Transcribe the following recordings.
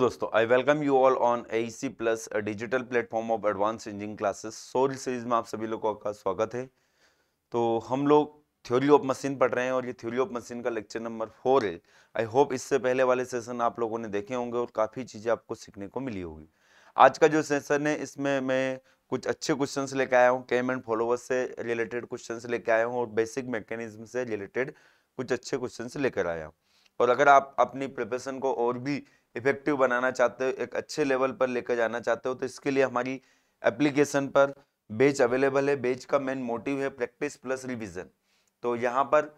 दोस्तों I welcome you all on A C plus digital platform of advance engine classes sole series में आप सभी लोगों का स्वागत है तो हम लोग थ्योरी ऑफ मशीन पढ़ रहे हैं और ये थ्योरी ऑफ मशीन का लेक्चर नंबर फोर है आई होप इससे पहले वाले सेशन आप लोगों ने देखे होंगे और काफ़ी चीज़ें आपको सीखने को मिली होगी आज का जो सेशन है इसमें मैं कुछ अच्छे क्वेश्चन लेके आया हूँ केम एंड फॉलोवर्स से रिलेटेड क्वेश्चन लेके आया हूँ और बेसिक मैकेनिज्म से रिलेटेड कुछ अच्छे क्वेश्चन लेकर आया हूँ और अगर आप अपनी प्रिपरेशन को और भी इफेक्टिव बनाना चाहते हो एक अच्छे लेवल पर लेकर जाना चाहते हो तो इसके लिए हमारी एप्लीकेशन पर बेच अवेलेबल है बेच का मेन मोटिव है प्रैक्टिस प्लस रिविजन तो यहाँ पर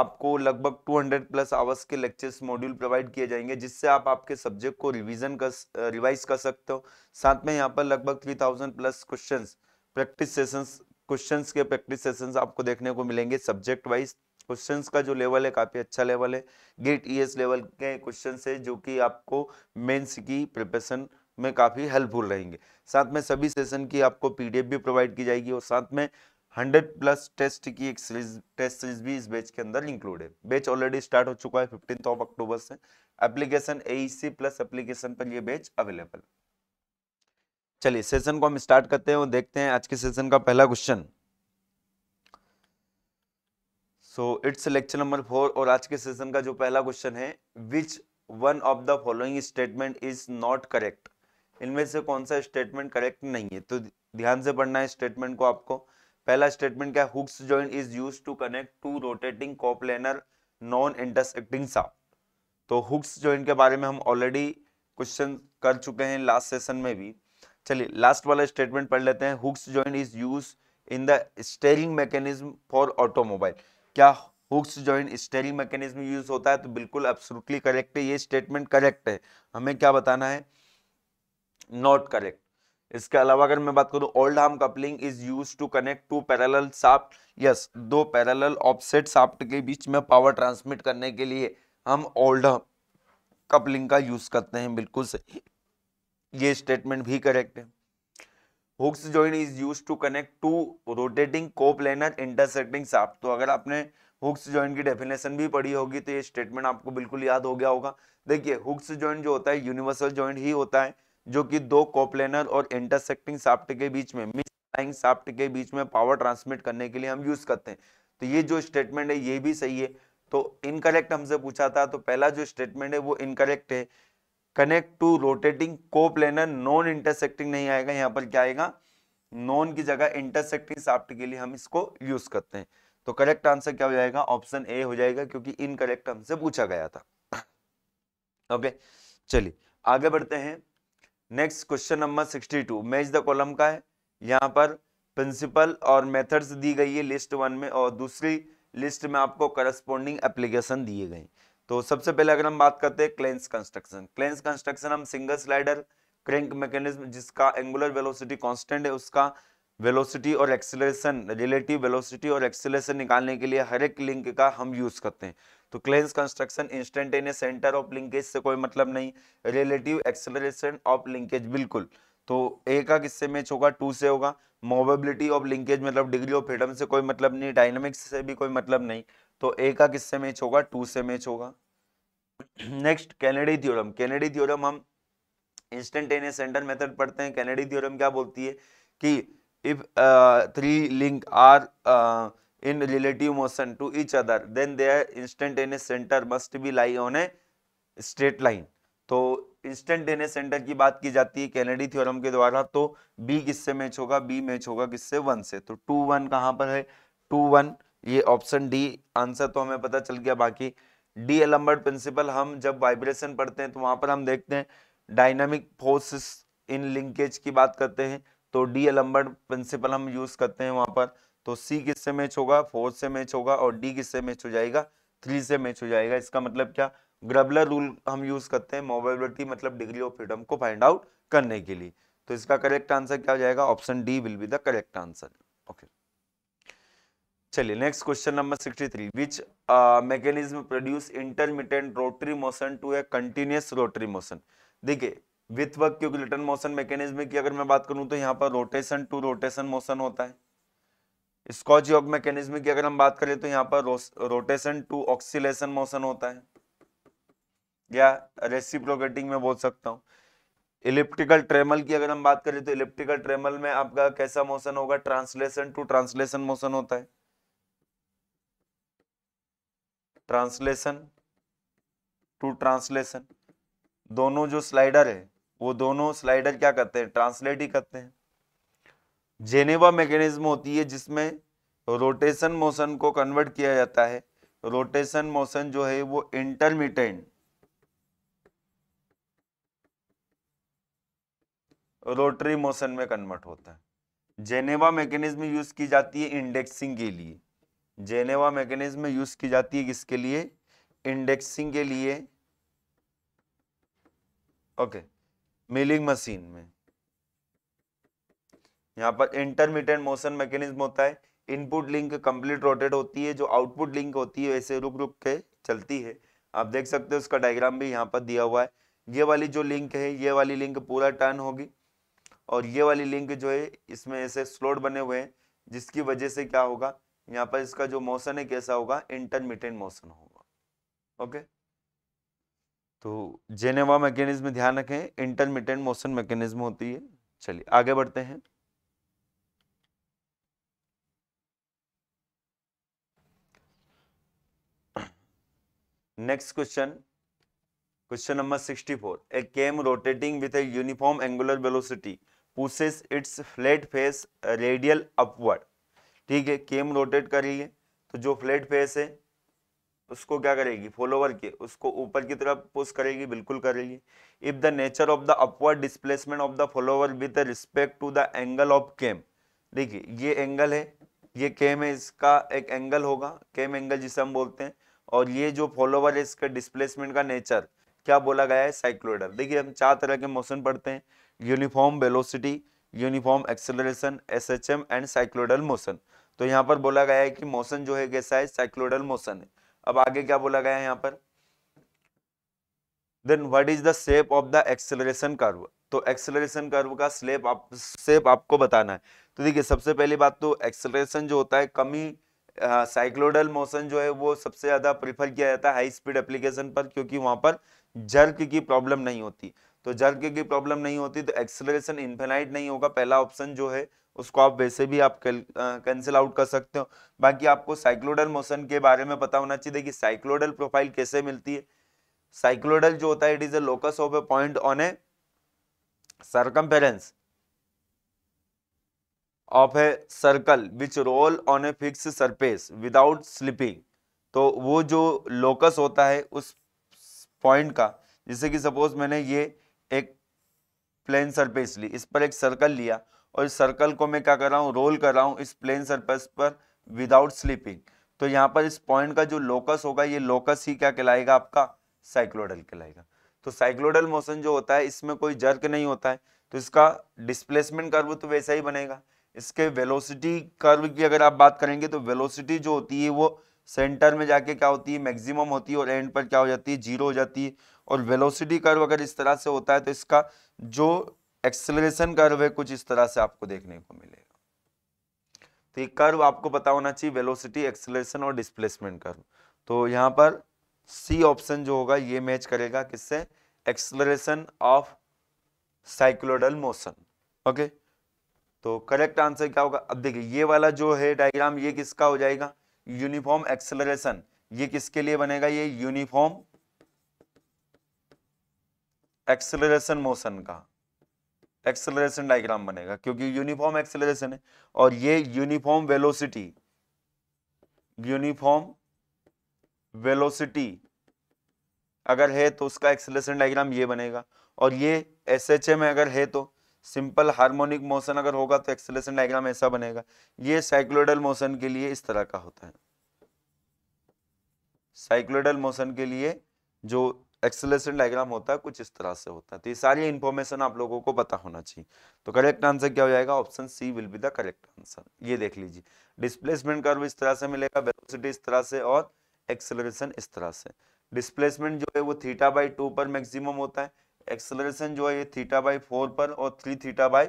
आपको लगभग 200 प्लस आवर्स के लेक्चर्स मॉड्यूल प्रोवाइड किए जाएंगे जिससे आप आपके सब्जेक्ट को रिवीजन कर रिवाइज कर सकते हो साथ में यहाँ पर लगभग 3000 plus questions practice sessions questions के प्रैक्टिस सेशंस आपको देखने को मिलेंगे सब्जेक्ट वाइज क्वेश्चंस का जो लेवल है काफ़ी अच्छा लेवल है गेट ईएस लेवल के क्वेश्चन है जो कि आपको मेंस की प्रिपरेशन में काफ़ी हेल्पफुल रहेंगे साथ में सभी सेशन की आपको पीडीएफ भी प्रोवाइड की जाएगी और साथ में 100 प्लस टेस्ट की एक सीरीज टेस्ट सीरीज भी इस बैच के अंदर इंक्लूड है बैच ऑलरेडी स्टार्ट हो चुका है फिफ्टीन ऑफ अक्टूबर से एप्लीकेशन ए प्लस एप्लीकेशन पर यह बैच अवेलेबल चलिए सेशन को हम स्टार्ट करते हैं और देखते हैं आज के सेशन का पहला question so it's lecture number four और आज के सेशन का जो पहला क्वेश्चन है which one of the following statement is not correct इनमें से कौन सा स्टेटमेंट करेक्ट नहीं है तो ध्यान से पढ़ना है स्टेटमेंट को आपको पहला स्टेटमेंट क्या Hooke's joint is use to connect two rotating coplanar non intersecting shaft तो हुक्स जॉइंट के बारे में हम ऑलरेडी क्वेश्चन कर चुके हैं लास्ट सेशन में भी चलिए लास्ट वाला स्टेटमेंट पढ़ लेते हैं Hooke's joint is use in the steering mechanism for automobile क्या Hooke's joint steering mechanism use होता है तो बिल्कुल एब्सोल्युटली करेक्ट है ये स्टेटमेंट करेक्ट है हमें क्या बताना है नॉट करेक्ट इसके अलावा अगर मैं बात करूं Oldham coupling is use to connect two parallel shaft yes दो पैरेलल ऑफसेट साफ्ट के बीच में पावर ट्रांसमिट करने के लिए हम ओल्ड हार्म कपलिंग का यूज करते हैं बिल्कुल सही ये स्टेटमेंट भी करेक्ट है Hooke's joint is use to connect two rotating coplanar intersecting shaft तो अगर आपने हुक्स जॉइंट की डेफिनेशन भी पढ़ी होगी तो ये स्टेटमेंट आपको बिल्कुल याद हो गया होगा देखिए हुक्स जॉइंट जो होता है यूनिवर्सल जॉइंट ही होता है जो कि दो कोप्लेनर और इंटरसेक्टिंग साफ्ट के बीच में मिस लाइन साफ्ट के बीच में पावर ट्रांसमिट करने के लिए हम यूज करते हैं तो ये जो स्टेटमेंट है ये भी सही है तो इनकरेक्ट हमसे पूछा था तो पहला जो स्टेटमेंट है वो इनकरेक्ट है connect two rotating coplanar non intersecting नहीं आएगा यहाँ पर क्या आएगा नॉन की जगह इंटरसेक्टिंग साफ्ट के लिए हम इसको यूज करते हैं तो करेक्ट आंसर क्या हो जाएगा ऑप्शन ए हो जाएगा क्योंकि इनकरेक्ट हमसे पूछा गया था ओके चलिए आगे बढ़ते हैं next question number 62 match the column का है यहाँ पर प्रिंसिपल और मेथड्स दी गई है लिस्ट वन में और दूसरी लिस्ट में आपको करस्पॉन्डिंग एप्लीकेशन दिए गए तो सबसे पहले अगर हम बात करते हैं क्लेंस कंस्ट्रक्शन क्लेंस कंस्ट्रक्शन हम सिंगल स्लाइडर क्रेंक मैकेनिज्म जिसका एंगुलर वेलोसिटी कांस्टेंट है उसका वेलोसिटी और एक्सेलरेशन रिलेटिव वेलोसिटी और एक्सेलरेशन निकालने के लिए हर एक लिंक का हम यूज करते हैं तो Klein's construction instantaneous centre of linkage से कोई मतलब नहीं रिलेटिव एक्सेलरेशन ऑफ लिंकेज बिल्कुल तो ए का किससे मैच होगा टू से होगा मोवेबिलिटी ऑफ लिंकेज मतलब डिग्री ऑफ फ्रीडम से कोई मतलब नहीं डायनामिक्स से भी कोई मतलब नहीं तो ए का किससे मैच होगा टू से मैच होगा next Kennedy theorem Kennedy theorem हम इंस्टेंटेनियस सेंटर मेथड पढ़ते हैं कैनेडी थ्योरम क्या बोलती है कि if three link are in relative motion to each other then their instantaneous centre must be lie on a straight line तो instantaneous centre की बात की जाती है कैनेडी थ्योरम के द्वारा तो बी किससे मैच होगा बी मैच होगा किससे वन से तो टू वन कहाँ पर है टू वन ये ऑप्शन डी आंसर तो हमें पता चल गया बाकी डी एलम्बर्ड प्रिंसिपल हम जब वाइब्रेशन पढ़ते हैं तो वहां पर हम देखते हैं डायनामिक फोर्सेस इन लिंकेज की बात करते हैं तो डी एलम्बर्ड प्रिंसिपल हम यूज करते हैं वहां पर तो सी किससे मैच होगा फोर से मैच होगा और डी किससे मैच हो जाएगा थ्री से मैच हो जाएगा इसका मतलब क्या ग्रबलर रूल हम यूज करते हैं मोबिलिटी मतलब डिग्री ऑफ फ्रीडम को फाइंड आउट करने के लिए तो इसका करेक्ट आंसर क्या हो जाएगा option D will be the correct answer okay चलिए next question number sixty three which mechanism produce intermediate rotary motion to a continuous rotary motion देखिए विथ वर्क क्योंकि रिटर्न मोशन मैकेनिज्म की अगर मैं बात करूं तो यहाँ पर रोटेशन टू रोटेशन मोशन होता है स्कॉच योग मैकेनिज्म की अगर हम बात करें तो यहाँ पर रोटेशन टू ऑक्सीलेशन मोशन होता है या रेसिप्रोकेटिंग में बोल सकता हूँ इलिप्टिकल ट्रेमल की अगर हम बात करें तो इलिप्टिकल ट्रेमल में आपका कैसा मोशन होगा ट्रांसलेशन टू ट्रांसलेशन मोशन होता है ट्रांसलेशन टू ट्रांसलेशन दोनों जो स्लाइडर है वो दोनों स्लाइडर क्या करते हैं ट्रांसलेट ही करते हैं जेनेवा मैकेनिज्म होती है जिसमें रोटेशन मोशन को कन्वर्ट किया जाता है रोटेशन मोशन जो है वो इंटरमीटेंट रोटरी मोशन में कन्वर्ट होता है जेनेवा मैकेनिज्म यूज की जाती है इंडेक्सिंग के लिए जेनेवा मैकेनिज्म में यूज की जाती है किसके लिए इंडेक्सिंग के लिए ओके मिलिंग मशीन में यहां पर इंटरमीडिएट मोशन मैकेनिज्म होता है इनपुट लिंक कंप्लीट रोटेट होती है जो आउटपुट लिंक होती है वैसे रुक रुक के चलती है आप देख सकते हो उसका डायग्राम भी यहाँ पर दिया हुआ है ये वाली जो लिंक है ये वाली लिंक पूरा टर्न होगी और ये वाली लिंक जो है इसमें ऐसे स्लोड बने हुए हैं जिसकी वजह से क्या होगा यहाँ पर इसका जो मोशन है कैसा होगा इंटरमीडियंट मोशन होगा ओके तो जेनेवा मैकेनिज्म ध्यान रखें इंटरमीडियंट मोशन मैकेनिज्म होती है चलिए आगे बढ़ते हैं next question question number 64 a cam rotating with a uniform angular velocity pushes its flat face radial upward ठीक है केम रोटेट करेगी तो जो फ्लैट फेस है उसको क्या करेगी फॉलोवर के उसको ऊपर की तरफ पुश करेगी बिल्कुल करेगी if the nature of the upward displacement of the follower with respect to the angle of cam देखिए ये एंगल है ये केम है इसका एक एंगल होगा केम एंगल जिसे हम बोलते हैं और ये जो फॉलोवर है इसका डिस्प्लेसमेंट का नेचर क्या बोला गया है साइक्लोइडल देखिए हम चार तरह के मोशन पढ़ते हैं uniform velocity uniform acceleration SHM and cycloidal motion तो यहाँ पर बोला गया है कि मोशन जो है कैसा है साइक्लोडल मोशन है अब आगे क्या बोला गया है यहाँ पर then what is the shape of the acceleration curve तो एक्सेलरेशन कर्व का स्लेप आप शेप आपको बताना है तो देखिए सबसे पहली बात तो एक्सेलरेशन जो होता है कमी साइक्लोडल uh, मोशन जो है वो सबसे ज्यादा प्रीफर किया जाता है हाई स्पीड एप्लीकेशन पर क्योंकि वहां पर जर्क की प्रॉब्लम नहीं होती तो जल की प्रॉब्लम नहीं होती तो एक्सेलरेशन इन्फेनाइट नहीं होगा पहला ऑप्शन जो है उसको आप वैसे भी आप कैंसिल आउट कर सकते हो बाकी आपको साइक्लोडल मोशन के बारे में पता होना चाहिए कि साइक्लोडल प्रोफाइल कैसे मिलती है साइक्लोडल जो होता है it is a locus of a point on a circumference of a circle which roll on a fix surface without slipping तो वो जो लोकस होता है उस पॉइंट का जैसे कि सपोज मैंने ये एक प्लेन सरफेस ली इस पर एक सर्कल लिया और इस सर्कल को मैं क्या कर रहा हूँ रोल कर रहा हूँ इस प्लेन सरफेस पर विदाउट स्लीपिंग तो यहाँ पर इस पॉइंट का जो लोकस होगा ये लोकस ही क्या कहलाएगा आपका साइक्लोडल कहलाएगा तो साइक्लोडल मोशन जो होता है इसमें कोई जर्क नहीं होता है तो इसका डिस्प्लेसमेंट कर्व तो वैसा ही बनेगा इसके वेलोसिटी कर्व की अगर आप बात करेंगे तो वेलोसिटी जो होती है वो सेंटर में जाके क्या होती है मैक्सिमम होती है और एंड पर क्या हो जाती है जीरो हो जाती है और वेलोसिटी कर्व अगर इस तरह से होता है तो इसका जो एक्सेलरेशन कर्व है कुछ इस तरह से आपको देखने को मिलेगा तो ये कर्व आपको पता होना चाहिए वेलोसिटी एक्सेलरेशन और डिस्प्लेसमेंट कर्व तो यहाँ पर सी ऑप्शन जो होगा ये मैच करेगा किससे acceleration of cycloidal motion okay तो करेक्ट आंसर क्या होगा अब देखिए ये वाला जो है डायग्राम ये किसका हो जाएगा यूनिफॉर्म एक्सेलरेशन ये किसके लिए बनेगा ये यूनिफॉर्म एक्सेलरेशन मोशन का एक्सेलरेशन डायग्राम बनेगा क्योंकि यूनिफॉर्म एक्सेलरेशन है और ये यूनिफॉर्म वेलोसिटी यूनिफॉर्म वेलोसिटी अगर है तो उसका एक्सेलरेशन डायग्राम ये बनेगा और ये एस एच में अगर है तो सिंपल हार्मोनिक मोशन अगर होगा तो एक्सेलरेशन डायग्राम ऐसा बनेगा ये साइक्लोइडल मोशन के लिए इस तरह का होता है साइक्लोइडल मोशन के लिए जो एक्सेलेशन डायग्राम होता है कुछ इस तरह से होता है तो ये सारी इन्फॉर्मेशन आप लोगों को पता होना चाहिए तो करेक्ट आंसर क्या हो जाएगा option C will be the correct answer ये देख लीजिए डिस्प्लेसमेंट कर्व इस तरह से मिलेगा वेलोसिटी इस तरह से और एक्सेलरेशन इस तरह से डिस्प्लेसमेंट जो है वो थीटा बाई टू पर मैक्सिमम होता है एक्सेलरेशन जो है ये थीटा बाई फोर पर और थ्री थीटा बाई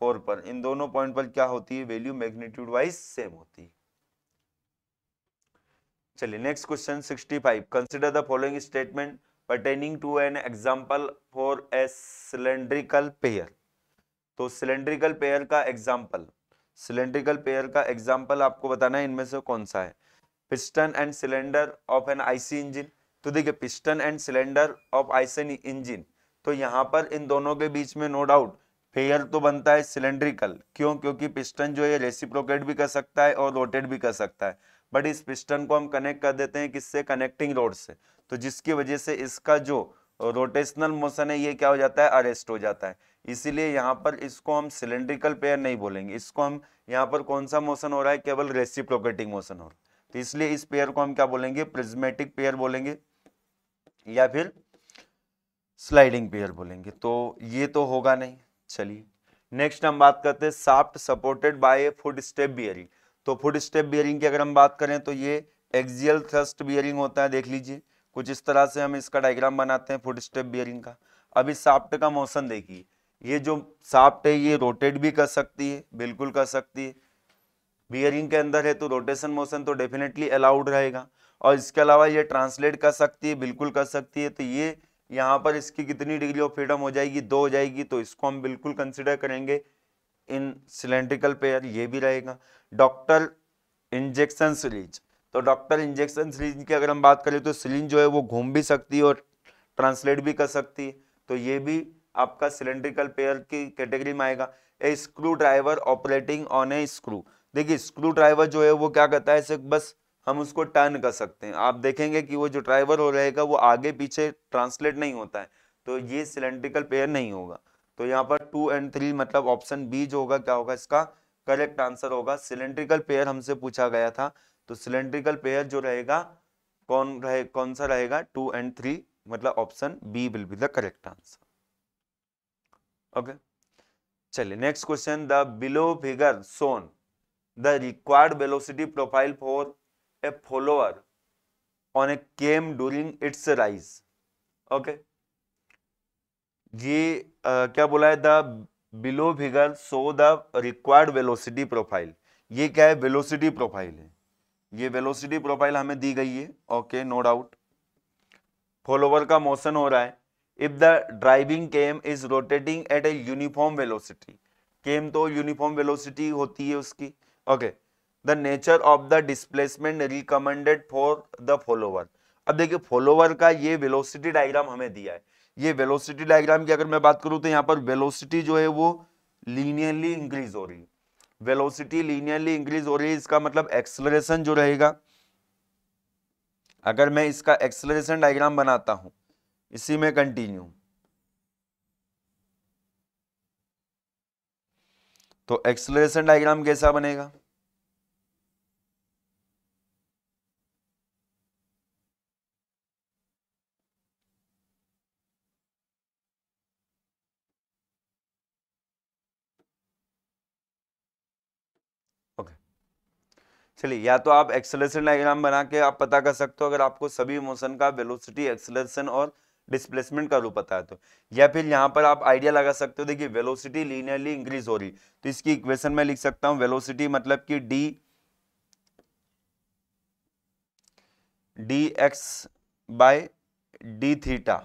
फोर पर इन दोनों पॉइंट पर क्या होती है वैल्यू मैग्नीट्यूड वाइज सेम होती है चलिए next question 65 five consider the following statement pertaining to an example for a cylindrical pair तो cylindrical pair का example cylindrical pair का example आपको बताना है इनमें से कौन सा है piston and cylinder of an IC engine तो देखिए piston and cylinder of IC engine तो यहाँ पर इन दोनों के बीच में no doubt फेयर तो बनता है सिलेंड्रिकल क्यों क्योंकि पिस्टन जो है रेसिप्रोकेट भी कर सकता है और रोटेट भी कर सकता है बट इस पिस्टन को हम कनेक्ट कर देते हैं किससे कनेक्टिंग रोड से तो जिसकी वजह से इसका जो रोटेशनल मोशन है ये क्या हो जाता है अरेस्ट हो जाता है इसीलिए यहाँ पर इसको हम सिलेंड्रिकल पेयर नहीं बोलेंगे इसको हम यहाँ पर कौन सा मोशन हो रहा है केवल रेसिप्रोकेटिंग मोशन हो रहा है तो इसलिए इस पेयर को हम क्या बोलेंगे प्रिज्मेटिक पेयर बोलेंगे या फिर स्लाइडिंग पेयर बोलेंगे तो ये तो होगा नहीं चलिए नेक्स्ट हम बात करते हैं shaft supported by a footstep bearing तो फुट स्टेप बियरिंग की अगर हम बात करें तो ये एक्सियल थ्रस्ट बियरिंग होता है देख लीजिए कुछ इस तरह से हम इसका डायग्राम बनाते हैं फुट स्टेप बियरिंग का अभी साफ्ट का मोशन देखिए ये जो साफ्ट है ये रोटेट भी कर सकती है बिल्कुल कर सकती है बियरिंग के अंदर है तो रोटेशन मोशन तो डेफिनेटली अलाउड रहेगा और इसके अलावा ये ट्रांसलेट कर सकती है बिल्कुल कर सकती है तो ये यहाँ पर इसकी कितनी डिग्री ऑफ फ्रीडम हो जाएगी दो हो जाएगी तो इसको हम बिल्कुल कंसिडर करेंगे इन सिलेंड्रिकल पेयर ये भी रहेगा डॉक्टर इंजेक्शन सीरीज तो डॉक्टर इंजेक्शन सिलिंज की अगर हम बात करें तो सिलिंज जो है वो घूम भी सकती है और ट्रांसलेट भी कर सकती है तो ये भी आपका सिलेंड्रिकल पेयर की कैटेगरी में आएगा a screwdriver operating on a screw देखिए स्क्रू ड्राइवर जो है वो क्या करता है सिर्फ बस हम उसको टर्न कर सकते हैं आप देखेंगे कि वो जो ड्राइवर हो रहेगा वो आगे पीछे ट्रांसलेट नहीं होता है तो ये सिलेंड्रिकल पेयर नहीं होगा तो यहाँ पर टू एंड थ्री मतलब ऑप्शन बी जो होगा क्या होगा इसका करेक्ट आंसर होगा सिलेंड्रिकल पेयर हमसे पूछा गया था तो सिलेंड्रिकल पेयर जो रहेगा कौन रहे कौन सा रहेगा टू एंड थ्री मतलब option B will be the correct answer okay चलिए next question the below figure shown the required velocity profile for a follower on a cam during its rise okay ये आ, क्या बोला है the below figure so the required velocity profile ये क्या है velocity profile है ये वेलोसिटी प्रोफाइल हमें दी गई है ओके नो डाउट फॉलोवर का मोशन हो रहा है if the driving cam is rotating at a uniform velocity cam तो यूनिफॉर्म वेलोसिटी होती है उसकी okay the nature of the displacement recommended for the follower अब देखिए फॉलोवर का ये वेलोसिटी डायग्राम हमें दिया है ये वेलोसिटी डायग्राम की अगर मैं बात करूं तो यहाँ पर वेलोसिटी जो है वो लीनियरली इंक्रीज हो रही है वेलोसिटी लीनियरली इंक्रीज हो रही है इसका मतलब एक्सलरेशन जो रहेगा अगर मैं इसका एक्सलरेशन डायग्राम बनाता हूं इसी में कंटिन्यू तो एक्सलरेशन डायग्राम कैसा बनेगा चलिए या तो आप एक्सलेशन डायग्राम बना के आप पता कर सकते हो अगर आपको सभी मोशन का वेलोसिटी एक्सलेशन और डिस्प्लेसमेंट का रूप पता है तो या फिर यहाँ पर आप आइडिया लगा सकते हो देखिए वेलोसिटी लीनियरली इंक्रीज हो रही तो इसकी इक्वेशन में लिख सकता हूँ वेलोसिटी मतलब कि d d x by d theta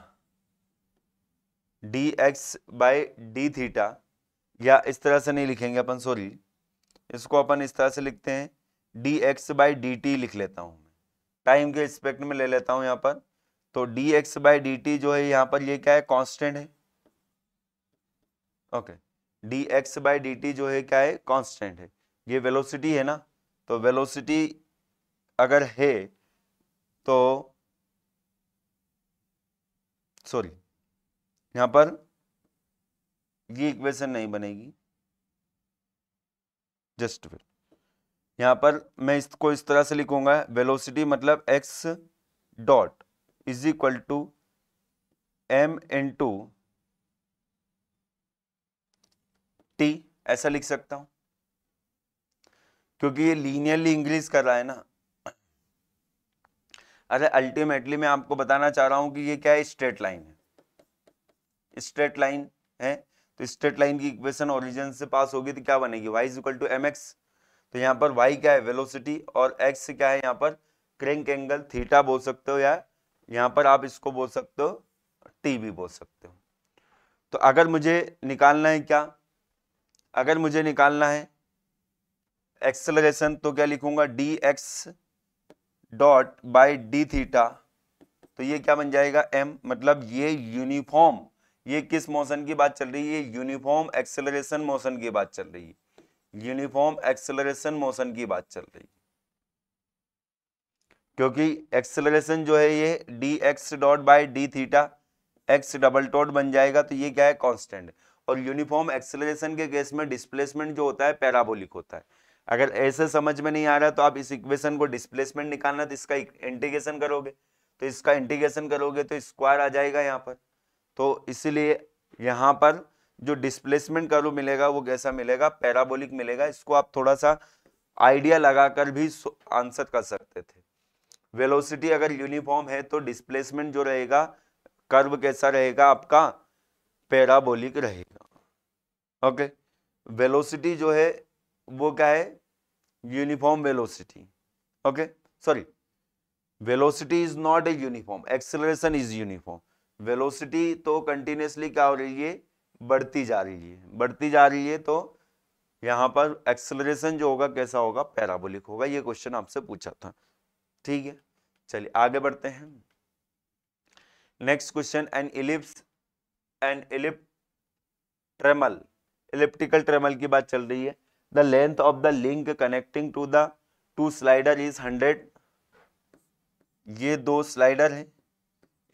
d x by d theta या इस तरह से नहीं लिखेंगे अपन सॉरी इसको अपन इस तरह से लिखते हैं d x by d t लिख लेता हूँ टाइम के रिस्पेक्ट में ले लेता हूँ यहाँ पर तो d x by d t जो है यहाँ पर ये क्या है कांस्टेंट है okay d x by d t जो है क्या है कांस्टेंट है ये वेलोसिटी है ना तो वेलोसिटी अगर है तो सॉरी यहाँ पर ये इक्वेशन नहीं बनेगी जस्ट फिर यहाँ पर मैं इसको इस तरह से लिखूंगा वेलोसिटी मतलब x dot is equal to m into t ऐसा लिख सकता हूं क्योंकि ये लीनियरली इंक्रीज कर रहा है ना अरे अल्टीमेटली मैं आपको बताना चाह रहा हूं कि ये क्या है स्ट्रेट लाइन है स्ट्रेट लाइन है तो स्ट्रेट लाइन की इक्वेशन ओरिजिन से पास होगी तो क्या बनेगी y is equal to m x तो यहाँ पर वाई क्या है वेलोसिटी और एक्स क्या है यहाँ पर क्रेंक एंगल थीटा बोल सकते हो या यहाँ पर आप इसको बोल सकते हो टी भी बोल सकते हो तो अगर मुझे निकालना है क्या अगर मुझे निकालना है एक्सेलरेशन तो क्या लिखूंगा d x dot by d theta तो ये क्या बन जाएगा एम मतलब ये यूनिफॉर्म ये किस मोशन की बात चल रही है यूनिफॉर्म एक्सेलरेशन मोशन की बात चल रही है यूनिफॉर्म एक्सेलरेशन मोशन की बात चल रही है क्योंकि एक्सेलरेशन जो है ये d x dot by d theta x double dot बन जाएगा तो ये क्या है कांस्टेंट और यूनिफॉर्म एक्सेलरेशन के केस में डिस्प्लेसमेंट जो होता है पैराबोलिक होता है अगर ऐसे समझ में नहीं आ रहा तो आप इस इक्वेशन को डिस्प्लेसमेंट निकालना तो इसका इंटीग्रेशन करोगे तो इसका इंटीग्रेशन करोगे तो स्क्वायर आ जाएगा यहाँ पर तो इसीलिए यहाँ पर जो डिस्प्लेसमेंट कर्व मिलेगा वो कैसा मिलेगा पैराबोलिक मिलेगा इसको आप थोड़ा सा आइडिया लगाकर भी आंसर कर सकते थे वेलोसिटी अगर यूनिफॉर्म है तो डिस्प्लेसमेंट जो रहेगा कर्व कैसा रहेगा आपका पैराबोलिक रहेगा ओके वेलोसिटी जो है वो क्या है uniform velocity okay sorry velocity is not a uniform acceleration is uniform velocity तो कंटिन्यूसली क्या हो रही है बढ़ती जा रही है बढ़ती जा रही है तो यहाँ पर एक्सलरेशन जो होगा कैसा होगा पैराबोलिक होगा ये क्वेश्चन आपसे पूछा था ठीक है चलिए आगे बढ़ते हैं next question an ellipse an ellipse trammel elliptical trammel की बात चल रही है the length of the link connecting to the two slider is hundred ये दो स्लाइडर है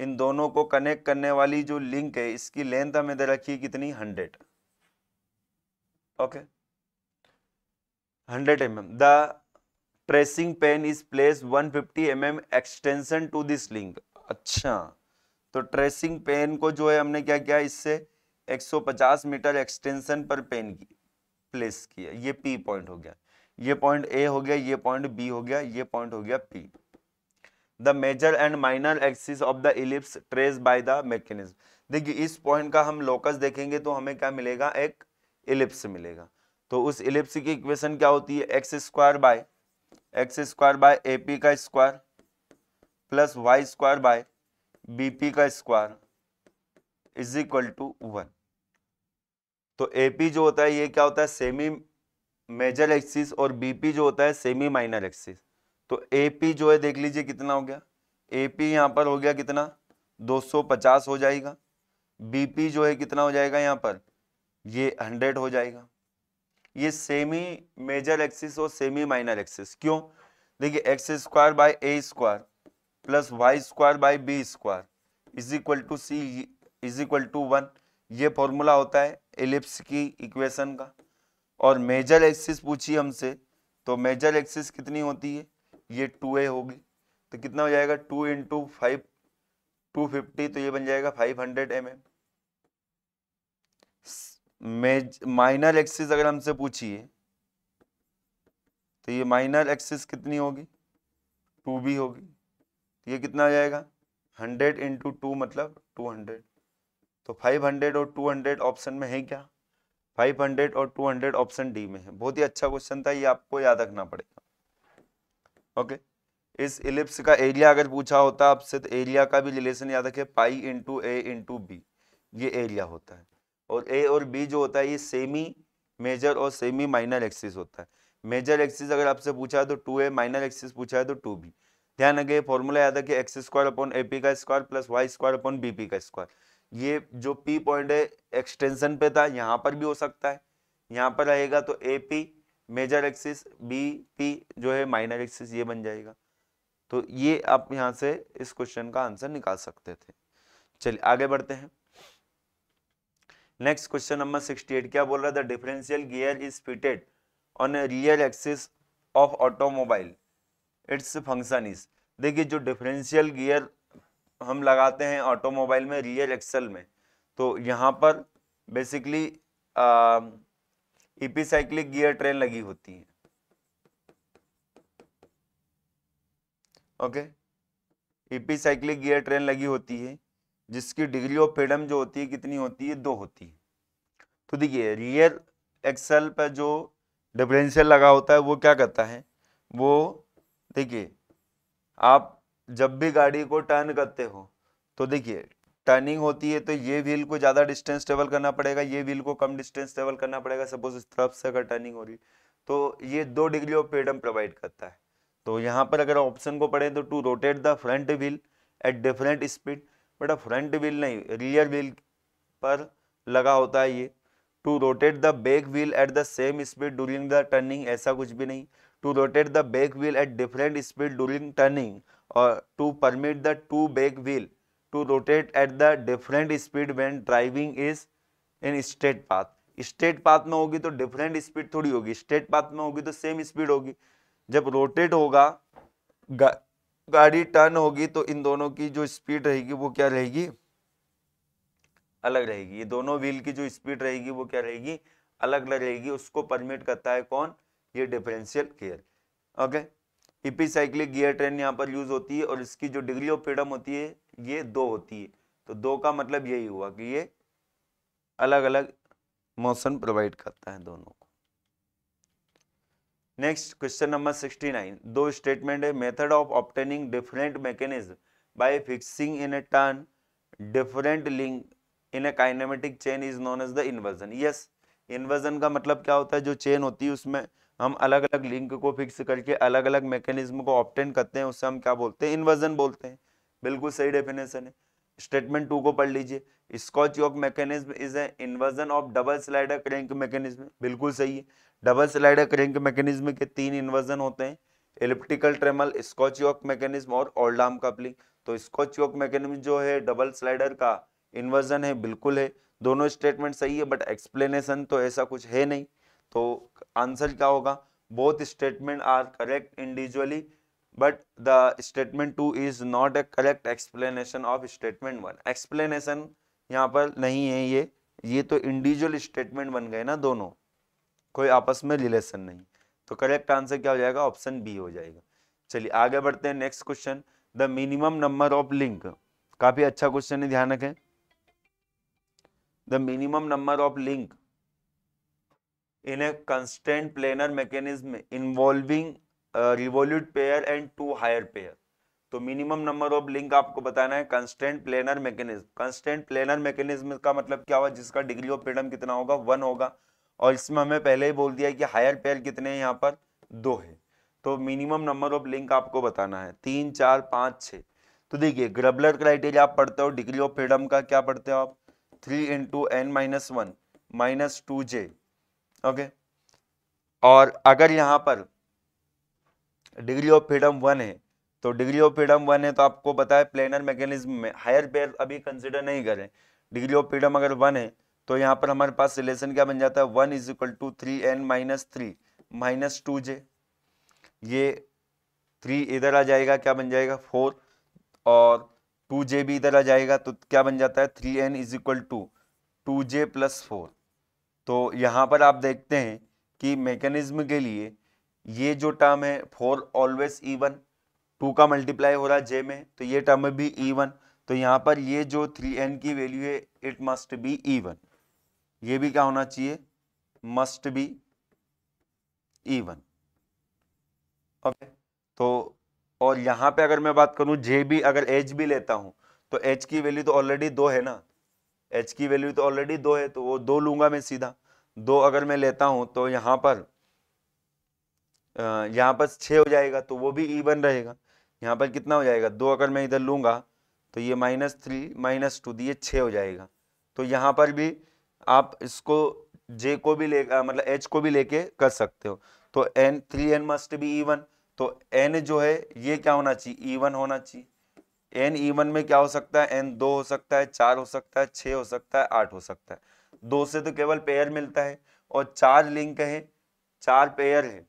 इन दोनों को कनेक्ट करने वाली जो लिंक है इसकी लेंथ हमें दे रखी है कितनी hundred okay hundred m m the tracing pen is place one fifty m m extension to this link अच्छा तो ट्रेसिंग पेन को जो है हमने क्या किया इससे 150 मीटर एक्सटेंशन पर पेन की प्लेस किया ये पी पॉइंट हो गया ये पॉइंट ए हो गया ये पॉइंट बी हो गया ये पॉइंट हो गया P the major and minor axis of the ellipse trace by the mechanism देखिए इस पॉइंट का हम लोकस देखेंगे तो हमें क्या मिलेगा एक इलिप्स मिलेगा तो उस इलिप्स की इक्वेशन क्या होती है x square by x square by A P का square plus y square by B P का square is equal to one तो ए पी जो होता है ये क्या होता है सेमी मेजर एक्सिस और बी जो होता है सेमी माइनर एक्सिस तो ए पी जो है देख लीजिए कितना हो गया ए पी यहाँ पर हो गया कितना 250 हो जाएगा बीपी जो है कितना हो जाएगा यहाँ पर ये 100 हो जाएगा ये सेमी मेजर एक्सिस और सेमी माइनर एक्सिस क्यों देखिए x square by a square plus y square by b square is equal to c is equal to one ये फॉर्मूला होता है एलिप्स की इक्वेशन का और मेजर एक्सिस पूछिए हमसे तो मेजर एक्सिस कितनी होती है ये टू ए होगी तो कितना हो जाएगा two into five two fifty तो ये बन जाएगा five hundred m m minor axis अगर हमसे पूछिए तो ये माइनर एक्सिस कितनी होगी टू बी होगी तो ये कितना हो जाएगा हंड्रेड इंटू टू मतलब टू हंड्रेड तो फाइव हंड्रेड और टू हंड्रेड ऑप्शन में है क्या फाइव हंड्रेड और टू हंड्रेड ऑप्शन डी में है बहुत ही अच्छा क्वेश्चन था ये आपको याद रखना पड़ेगा ओके इस इलिप्स का एरिया अगर पूछा होता आपसे तो एरिया का भी रिलेशन याद रखे pi into a into b ये एरिया होता है और ए और बी जो होता है ये सेमी मेजर और सेमी माइनर एक्सिस होता है मेजर एक्सिस अगर आपसे पूछा है तो टू ए माइनर एक्सिस पूछा है तो टू बी ध्यान रखिए फॉर्मूला याद रखिए x square upon A P का square plus y square upon B P का स्क्वायर ये जो पी पॉइंट है एक्सटेंशन पे था यहाँ पर भी हो सकता है यहाँ पर रहेगा तो A P major axis B P जो है माइनर एक्सिस ये बन जाएगा तो ये आप यहाँ से इस क्वेश्चन का आंसर निकाल सकते थे चलिए आगे बढ़ते हैं नेक्स्ट क्वेश्चन नंबर 68 क्या बोल रहा है differential gear is fitted on a rear axis of automobile its function is देखिए जो डिफरेंशियल गियर हम लगाते हैं ऑटोमोबाइल में रियर एक्सल में तो यहाँ पर बेसिकली इपीसाइक्लिक गियर ट्रेन लगी होती है ओके इपीसाइक्लिक गियर ट्रेन लगी होती है जिसकी डिग्री ऑफ फ्रीडम जो होती है कितनी होती है दो होती है तो देखिए रियर एक्सल पर जो डिफरेंशियल लगा होता है वो क्या करता है वो देखिए आप जब भी गाड़ी को टर्न करते हो तो देखिए टर्निंग होती है तो ये व्हील को ज़्यादा डिस्टेंस ट्रेवल करना पड़ेगा ये व्हील को कम डिस्टेंस ट्रेवल करना पड़ेगा सपोज इस तरफ से अगर टर्निंग हो रही तो ये दो डिग्री ऑफ फ्रीडम प्रोवाइड करता है तो यहाँ पर अगर ऑप्शन को पढ़ें तो to rotate the front wheel at different speed but front wheel नहीं रियर व्हील पर लगा होता है ये to rotate the back wheel at the same speed during the turning ऐसा कुछ भी नहीं to rotate the back wheel at different speed during turning और to permit the two back wheel to rotate at the different speed when driving is in straight path straight path में होगी तो different speed थोड़ी होगी straight path में होगी तो same speed होगी जब रोटेट होगा गा, गाड़ी टर्न होगी तो इन दोनों की जो स्पीड रहेगी वो क्या रहेगी अलग रहेगी ये दोनों व्हील की जो स्पीड रहेगी वो क्या रहेगी अलग अलग रहेगी उसको परमिट करता है कौन ये differential care okay epicyclic gear train यहाँ पर यूज होती है और इसकी जो डिग्री ऑफ फ्रीडम होती है ये दो होती है तो दो का मतलब यही हुआ कि ये अलग अलग मोशन प्रोवाइड करता है दोनों को नेक्स्ट क्वेश्चन नंबर 69 दो स्टेटमेंट है method of obtaining different mechanism by fixing in a turn different link in a kinematic chain is known as the inversion yes inversion का मतलब क्या होता है जो चेन होती है उसमें हम अलग अलग लिंक को फिक्स करके अलग अलग मैकेनिज्म को ऑप्टेन करते हैं उससे हम क्या बोलते हैं इन्वर्जन बोलते हैं बिल्कुल सही डेफिनेशन है स्टेटमेंट टू को पढ़ लीजिए Scotch yoke mechanism is a inversion of double slider crank mechanism बिल्कुल सही है डबल स्लाइडर क्रैंक मैकेनिज्म के तीन इन्वर्जन होते हैं elliptical trammel Scotch yoke mechanism और ओल्डाम कपलिंग तो स्कॉच योग मैकेनिज्म जो है डबल स्लाइडर का इन्वर्जन है बिल्कुल है दोनों स्टेटमेंट सही है बट एक्सप्लेनेशन तो ऐसा कुछ है नहीं तो आंसर क्या होगा both statement are correct individually but the statement two is not a correct explanation of statement one explanation यहाँ पर नहीं है ये ये तो इंडिविजुअल स्टेटमेंट बन गए ना दोनों कोई आपस में रिलेशन नहीं तो करेक्ट आंसर क्या हो जाएगा ऑप्शन बी हो जाएगा चलिए आगे बढ़ते हैं next question the minimum number of link काफी अच्छा क्वेश्चन है ध्यान रखें the minimum number of link in a constant planar mechanism involving revolute pair and two higher pair तो मिनिमम नंबर ऑफ लिंक आपको बताना है constant planar mechanism constant planar mechanism का मतलब क्या हुआ जिसका डिग्री ऑफ फ्रीडम कितना होगा वन होगा और इसमें हमें पहले ही बोल दिया कि हायर पेयर कितने हैं यहाँ पर दो है तो मिनिमम नंबर ऑफ लिंक आपको बताना है तीन चार पाँच छः तो देखिए ग्रबलर क्राइटेरिया आप पढ़ते हो डिग्री ऑफ फ्रीडम का क्या पढ़ते हो आप three into n minus one minus two j okay और अगर यहाँ पर डिग्री ऑफ फ्रीडम वन है तो डिग्री ऑफ फ्रीडम वन है तो आपको पता है प्लेनर मैकेनिज्म में हायर पेयर अभी कंसिडर नहीं करें डिग्री ऑफ फ्रीडम अगर वन है तो यहाँ पर हमारे पास रिलेशन क्या बन जाता है one is equal to three n minus three minus two j ये थ्री इधर आ जाएगा क्या बन जाएगा फोर और टू जे भी इधर आ जाएगा तो क्या बन जाता है three n is equal to two j plus four तो यहाँ पर आप देखते हैं कि मैकेनिज्म के लिए ये जो टर्म है फोर ऑलवेज इवन टू का मल्टीप्लाई हो रहा है जे में तो ये टर्म भी इवन तो यहाँ पर ये जो थ्री एन की वैल्यू है इट मस्ट बी इवन ये भी क्या होना चाहिए मस्ट बी इवन ओके तो और यहाँ पे अगर मैं बात करूँ जे भी अगर एच भी लेता हूँ तो एच की वैल्यू तो ऑलरेडी दो है ना एच की वैल्यू तो ऑलरेडी दो है तो वो दो लूंगा मैं सीधा दो अगर मैं लेता हूं तो यहाँ पर यहां पर छ हो जाएगा तो वो भी ईवन रहेगा यहाँ पर कितना हो जाएगा दो अगर मैं इधर लूंगा तो ये माइनस थ्री माइनस टू दिए छ हो जाएगा तो यहाँ पर भी आप इसको जे को भी ले मतलब एच को भी लेके कर सकते हो तो एन थ्री एन मस्ट भी वन तो एन जो है ये क्या होना चाहिए वन होना चाहिए एन ईवन में क्या हो सकता है एन दो हो सकता है चार हो सकता है छ हो सकता है आठ हो सकता है दो से तो केवल पेयर मिलता है और चार लिंक है चार पेयर है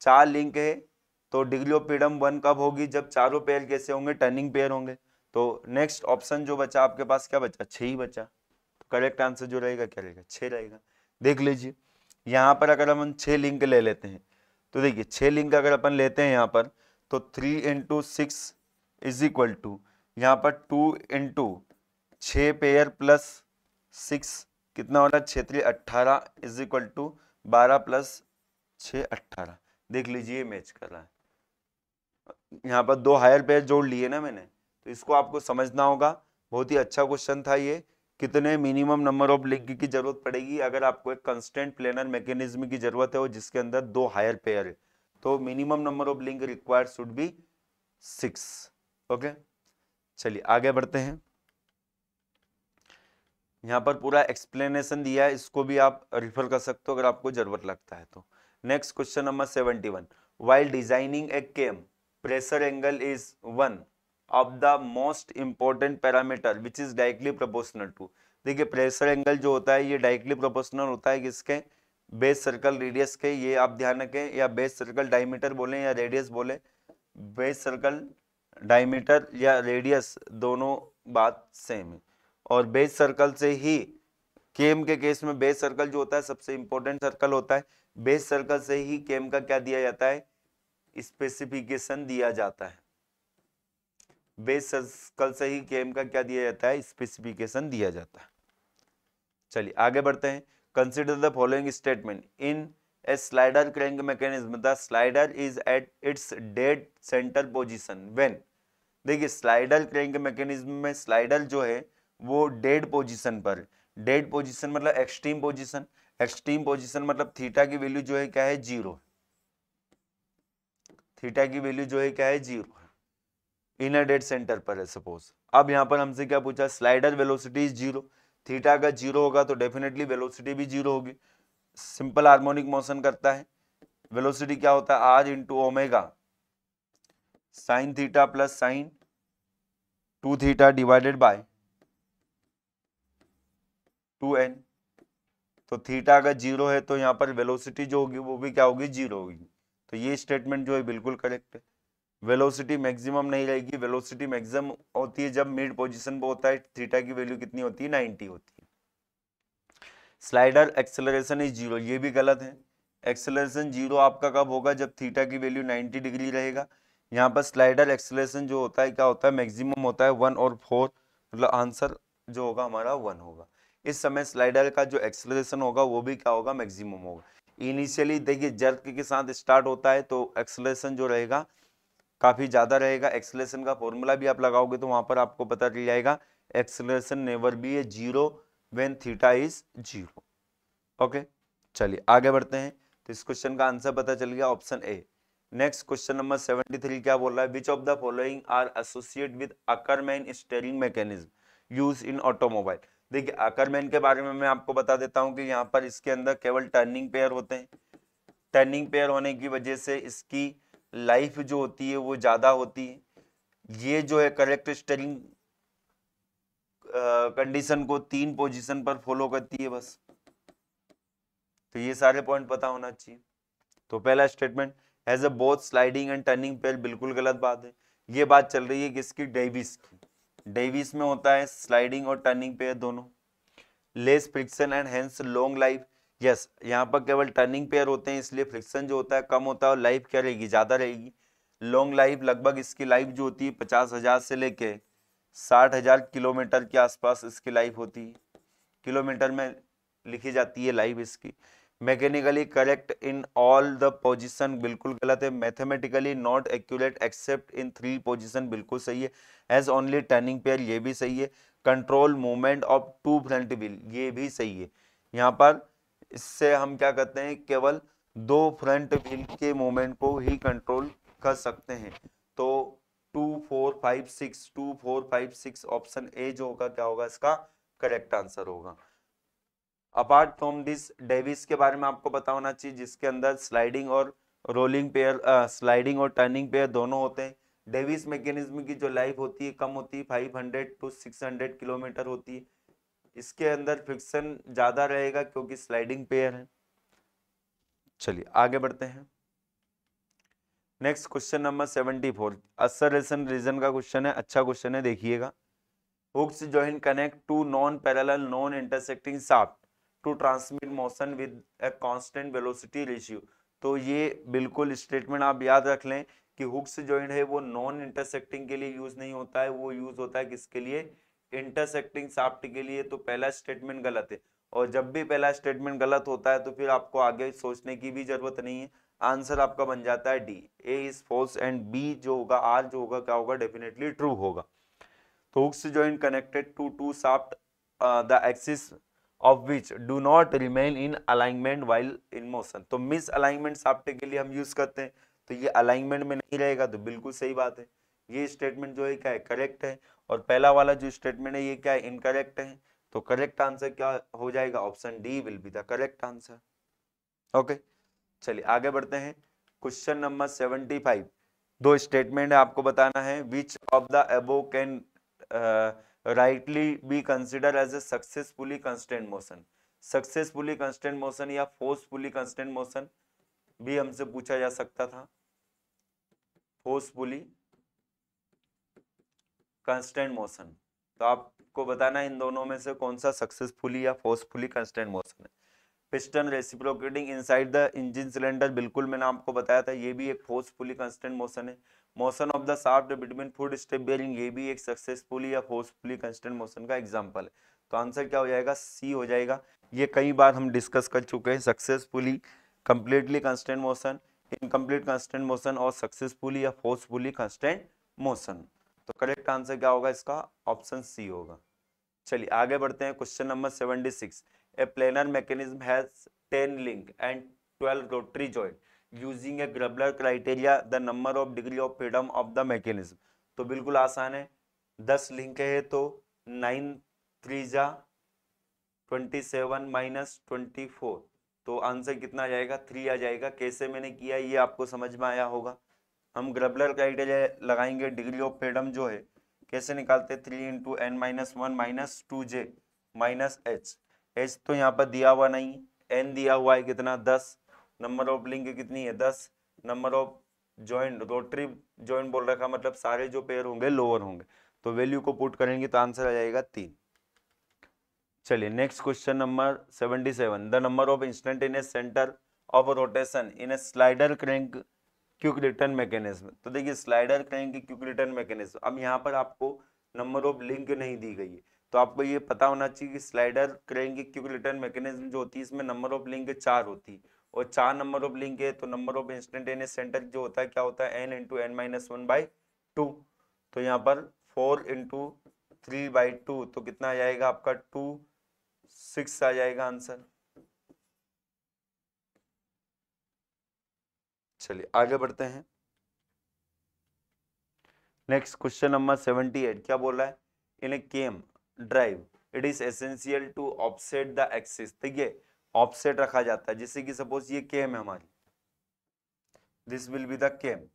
चार लिंक है तो डिग्री ऑफ फ्रीडम वन कब होगी जब चारों पेयर कैसे होंगे टर्निंग पेयर होंगे तो नेक्स्ट ऑप्शन जो बचा आपके पास क्या बचा छ ही बचा करेक्ट आंसर जो रहेगा क्या रहेगा छ रहेगा देख लीजिए यहाँ पर अगर हम छह लिंक ले लेते हैं तो देखिए छह लिंक अगर अपन लेते हैं यहाँ पर तो three into six is equal to यहाँ पर टू इंटू छः पेयर प्लस सिक्स कितना हो रहा है क्षेत्रीय अट्ठारह इज इक्वल टू बारह प्लस छः अट्ठारह देख लीजिए मैच कर रहा है यहाँ पर दो हायर पेयर जोड़ लिए ना मैंने तो इसको आपको समझना होगा बहुत ही अच्छा क्वेश्चन था ये कितने मिनिमम नंबर ऑफ लिंक की जरूरत पड़ेगी अगर आपको एक कंस्टेंट प्लेनर मैकेनिज्म की जरूरत है वो जिसके अंदर दो हायर पेयर है तो minimum number of link required should be six okay चलिए आगे बढ़ते हैं यहाँ पर पूरा एक्सप्लेनेशन दिया है इसको भी आप रिफर कर सकते हो अगर आपको जरूरत लगता है तो next question number seventy one while designing a cam pressure angle is one of the most important parameter which is directly proportional to देखिए प्रेशर एंगल जो होता है ये डायरेक्टली प्रोपोर्शनल होता है किसके बेस सर्कल रेडियस के ये आप ध्यान रखें या बेस सर्कल डायमीटर बोले या रेडियस बोले बेस सर्कल डायमीटर या रेडियस दोनों बात सेम है और बेस सर्कल से ही केम के केस में बेस सर्कल जो होता है सबसे इंपॉर्टेंट सर्कल होता है बेस सर्कल से ही केम का क्या दिया जाता है स्पेसिफिकेशन दिया जाता है बेस सर्कल से ही केम का क्या दिया जाता है स्पेसिफिकेशन दिया जाता है चलिए आगे बढ़ते हैं consider the following statement in a slider crank mechanism the slider is at its dead centre position when देखिए स्लाइडल क्रैंक मैकेनिज्म में स्लाइडल जो है वो डेड पोजीशन पर डेड पोजीशन मतलब एक्सट्रीम पोजीशन एक्सट्रीम पोजीशन मतलब थीटा की value जो है क्या है जीरो थीटा की वैल्यू जो है क्या है जीरो इनर डेड सेंटर पर है सपोज अब यहां पर हमसे क्या पूछा slider velocity is zero theta का जीरो होगा तो डेफिनेटली वेलोसिटी भी जीरो होगी सिंपल हार्मोनिक मोशन करता है वेलोसिटी क्या होता है r into omega sine theta plus sine two theta divided by two n तो थीटा अगर जीरो है तो यहां पर वेलोसिटी जो होगी वो भी क्या होगी जीरो होगी तो ये स्टेटमेंट जो है बिल्कुल करेक्ट है वेलोसिटी मैक्सिमम नहीं रहेगी वेलोसिटी मैक्सिमम होती है जब मिड पोजीशन पर होता है थीटा की वैल्यू कितनी होती है नाइनटी होती है स्लाइडर एक्सेलरेशन इज जीरो ये भी गलत है एक्सेलरेशन जीरो आपका कब होगा जब थीटा की वैल्यू नाइनटी डिग्री रहेगा यहाँ पर स्लाइडर एक्सलेशन जो होता है क्या होता है मैक्सिमम होता है वन और फोर मतलब आंसर जो होगा हमारा वन होगा इस समय स्लाइडर का जो एक्सलेशन होगा वो भी क्या होगा मैक्सिमम होगा इनिशियली देखिए जर्क के साथ स्टार्ट होता है तो एक्सलेशन जो रहेगा काफ़ी ज़्यादा रहेगा एक्सलेशन का फॉर्मूला भी आप लगाओगे तो वहां पर आपको पता चल जाएगा acceleration never be a zero when theta is zero okay चलिए आगे बढ़ते हैं तो इस क्वेश्चन का आंसर पता चल गया option A next question number seventy three क्या बोल रहा है which of the following are associate with Ackermann steering mechanism use in automobile देखिए अकरमैन के बारे में मैं आपको बता देता हूं कि यहां पर इसके अंदर केवल टर्निंग पेयर होते हैं टर्निंग पेयर होने की वजह से इसकी लाइफ जो होती है वो ज़्यादा होती है ये जो है करेक्ट स्टेयरिंग कंडीशन को तीन पोजिशन पर फॉलो करती है बस तो ये सारे पॉइंट पता होना चाहिए तो पहला statement as a both sliding and turning pair बिल्कुल गलत बात है ये बात चल रही है किसकी डेविस की डेविस में होता है स्लाइडिंग और टर्निंग पेयर दोनों less friction and hence long life yes यहाँ पर केवल टर्निंग पेयर होते हैं इसलिए फ्रिक्शन जो होता है कम होता है और लाइफ क्या रहेगी ज़्यादा रहेगी लॉन्ग लाइफ लगभग इसकी लाइफ जो होती है पचास हज़ार से लेके साठ हज़ार किलोमीटर के आसपास इसकी लाइफ होती है किलोमीटर में लिखी जाती है लाइफ इसकी mechanically correct in all the position बिल्कुल गलत है mathematically not accurate except in three position बिल्कुल सही है एज ओनली टर्निंग पेयर ये भी सही है control movement of two front wheel ये भी सही है यहाँ पर इससे हम क्या करते हैं केवल दो फ्रंट व्हील के मूवमेंट को ही कंट्रोल कर सकते हैं तो two four five six two four five six option A जो होगा क्या होगा इसका करेक्ट आंसर होगा अपार्ट फ्रॉम दिस डेविस के बारे में आपको पता होना चाहिए जिसके अंदर स्लाइडिंग और रोलिंग पेयर स्लाइडिंग और टर्निंग पेयर दोनों होते हैं डेविस मैकेनिज्म की जो लाइफ होती है कम होती है 500 टू सिक्स किलोमीटर होती है इसके अंदर फ्रिक्शन ज़्यादा रहेगा क्योंकि स्लाइडिंग पेयर है चलिए आगे बढ़ते हैं next question number seventy four assertion reason का क्वेश्चन है अच्छा क्वेश्चन है देखिएगा Hooke's joint connect two non parallel non intersecting shaft to transmit motion with a constant velocity ratio तो ये बिल्कुल स्टेटमेंट आप याद रख लें कि हुक्स जॉइंट है वो नॉन इंटरसेक्टिंग के लिए यूज नहीं होता है वो यूज होता है किसके लिए इंटरसेक्टिंग साफ्ट के लिए तो पहला स्टेटमेंट गलत है और जब भी पहला स्टेटमेंट गलत होता है तो फिर आपको आगे सोचने की भी जरूरत नहीं है आंसर आपका बन जाता है D A is false and B जो होगा आर जो होगा क्या होगा डेफिनेटली ट्रू होगा तो Hooke's joint connected to two shaft the axis of which do not remain in alignment while in motion तो मिस अलाइनमेंट साप्टे के लिए हम यूज करते हैं तो ये अलाइनमेंट में नहीं रहेगा तो बिल्कुल सही बात है ये स्टेटमेंट जो है क्या है करेक्ट है और पहला वाला जो स्टेटमेंट है ये क्या है इनकरेक्ट है तो करेक्ट आंसर क्या हो जाएगा option D will be the correct answer okay चलिए आगे बढ़ते हैं क्वेश्चन नंबर सेवेंटी फाइव दो स्टेटमेंट है आपको बताना है which of the above can rightly be consider as a successfully constant motion successfully constant motion या फोर्सफुली कंस्टेंट मोशन भी हमसे पूछा जा सकता था फोर्सफुली कंस्टेंट मोशन तो आपको बताना इन दोनों में से कौन सा सक्सेसफुली या फोर्सफुली कंस्टेंट मोशन है piston reciprocating inside the engine cylinder बिल्कुल मैंने आपको बताया था ये भी एक फोर्सफुली कंस्टेंट मोशन है motion of the shaft between foot step bearing ये भी एक सक्सेसफुली या फोर्सफुली कंस्टेंट मोशन का एग्जाम्पल है तो आंसर क्या हो जाएगा सी हो जाएगा ये कई बार हम डिस्कस कर चुके हैं successfully completely constant motion incomplete constant motion और सक्सेसफुली या फोर्सफुली कंस्टेंट मोशन तो करेक्ट आंसर क्या होगा इसका ऑप्शन सी होगा चलिए आगे बढ़ते हैं question number seventy six a planar mechanism has 10 link and 12 rotary joint using a Grubler criteria the number of degree of freedom of the mechanism तो बिल्कुल आसान है 10 लिंक है तो 9 थ्री जा ट्वेंटी सेवन माइनस ट्वेंटी तो answer कितना आ जाएगा थ्री आ जाएगा कैसे मैंने किया ये आपको समझ में आया होगा हम ग्रबलर क्राइटेरिया लगाएंगे डिग्री ऑफ फ्रीडम जो है कैसे निकालते three into n minus one minus two j minus h h तो यहाँ पर दिया हुआ नहीं एन दिया हुआ है कितना दस नंबर ऑफ लिंक कितनी है दस number of joint rotary joint बोल रखा मतलब सारे जो पेयर होंगे लोअर होंगे तो वैल्यू को पुट करेंगे तो आंसर आ जाएगा तीन चलिए next question number seventy seven the number of instant a centre of rotation in a slider crank quick return mechanism तो देखिए slider crank quick return mechanism अब यहाँ पर आपको नंबर ऑफ लिंक नहीं दी गई है तो आपको ये पता होना चाहिए कि स्लाइडर क्रेन की क्यूक रिटर्न मैकेनिज्म जो होती है इसमें नंबर ऑफ लिंक चार होती है और चार नंबर ऑफ लिंक है तो नंबर ऑफ इंस्टेंटेनियस सेंटर जो होता है क्या होता है n into n minus one by two तो यहाँ पर four into three by two तो कितना आ जाएगा आपका टू सिक्स आ जाएगा आंसर चलिए आगे बढ़ते हैं next question number seventy eight क्या बोल रहा है in a cam drive it is essential to offset the axis ठीक है ऑफसेट रखा जाता है जैसे कि सपोज ये केम है हमारी this will be the cam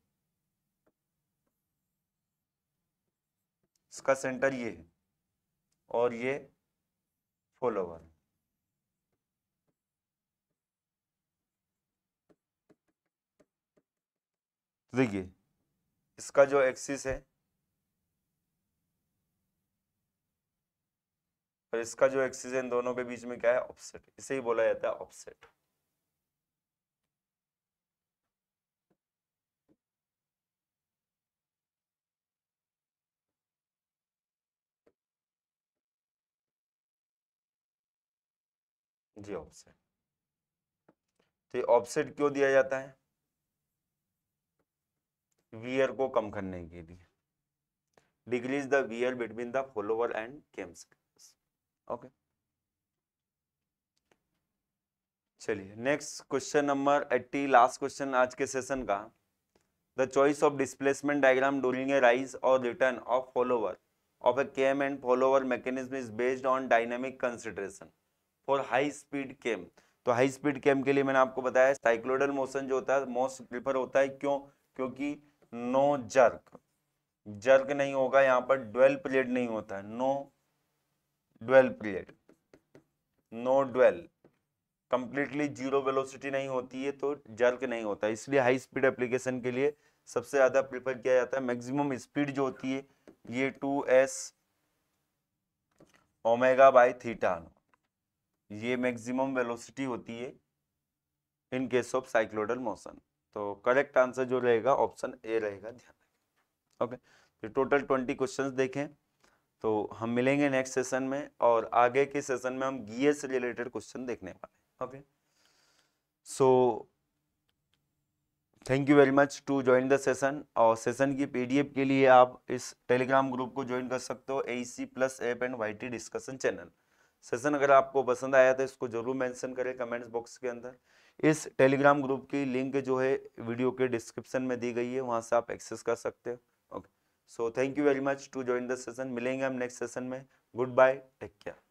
इसका सेंटर ये है और ये फॉलोवर देखिए इसका जो एक्सिस है और इसका जो एक्सीजन दोनों के बीच में क्या है ऑफसेट इसे ही बोला जाता है ऑफसेट जी ऑफसेट तो ये ऑफसेट क्यों दिया जाता है वीयर को कम करने के लिए decrease the wear between the follower and cams okay चलिए next question number eighty last question आज के सेशन का the choice of displacement diagram during a rise और return of follower of a cam and follower mechanism is based on dynamic consideration for high speed cam तो high speed केम के लिए मैंने आपको बताया साइक्लोडल मोशन जो होता है मोस्ट प्रिफर होता है क्यों क्योंकि नो जर्क जर्क नहीं होगा यहाँ पर ड्वेल्व प्लेट नहीं होता है no dwell period no dwell completely zero velocity नहीं होती है तो जर्क नहीं होता इसलिए हाई स्पीड एप्लीकेशन के लिए सबसे ज़्यादा प्रीफर किया जाता है मैक्सिमम स्पीड जो होती है ये two s omega by theta ये मैक्सिमम वेलोसिटी होती है in case of cycloidal motion तो करेक्ट आंसर जो रहेगा ऑप्शन ए रहेगा ध्यान ओके तो टोटल ट्वेंटी क्वेश्चंस देखें तो हम मिलेंगे नेक्स्ट सेशन में और आगे के सेशन में हम गियर से रिलेटेड क्वेश्चन देखने वाले okay so thank you very much to join the session और सेशन की पीडीएफ के लिए आप इस टेलीग्राम ग्रुप को ज्वाइन कर सकते हो A C plus app and Y T discussion channel session अगर आपको पसंद आया तो इसको जरूर मेंशन करें कमेंट्स बॉक्स के अंदर इस टेलीग्राम ग्रुप की लिंक जो है वीडियो के डिस्क्रिप्शन में दी गई है वहाँ से आप एक्सेस कर सकते हो so thank you very much to join the session मिलेंगे हम नेक्स्ट सेशन में गुड बाय टेक केयर